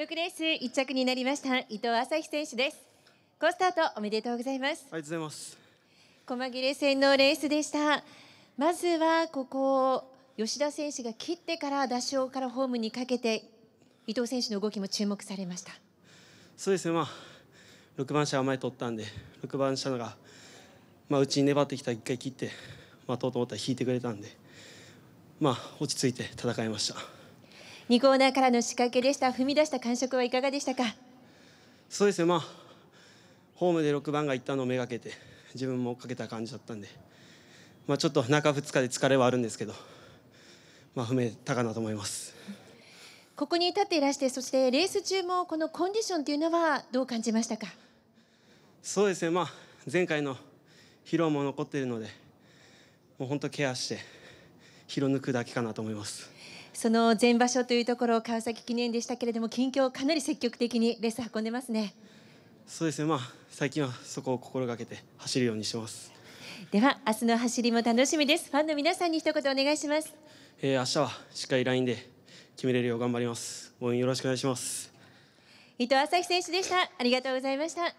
6レース1着になりました伊藤朝日選手です好スタートおめでとうございますありがとうございます細切れ戦のレースでしたまずはここ吉田選手が切ってから打ッからホームにかけて伊藤選手の動きも注目されましたそうですねまあ6番車は前取ったんで6番車のがまあうちに粘ってきた一回切って待とうと思ったら引いてくれたんでまあ落ち着いて戦いました2コーナーからの仕掛けでした踏み出した感触はいかがでしたかそうですねまあホームで6番がいったのをめがけて自分も追っかけた感じだったんで、まあ、ちょっと中2日で疲れはあるんですけど、まあ、踏めたかなと思います。ここに立っていらしてそしてレース中もこのコンディションというのはどう感じましたかそうですね、まあ、前回の疲労も残っているのでもう本当ケアして疲労抜くだけかなと思います。その前場所というところ川崎記念でしたけれども近況かなり積極的にレース運んでますねそうですねまあ最近はそこを心がけて走るようにしますでは明日の走りも楽しみですファンの皆さんに一言お願いします、えー、明日はしっかりラインで決めれるよう頑張ります応援よろしくお願いします伊藤朝日選手でしたありがとうございました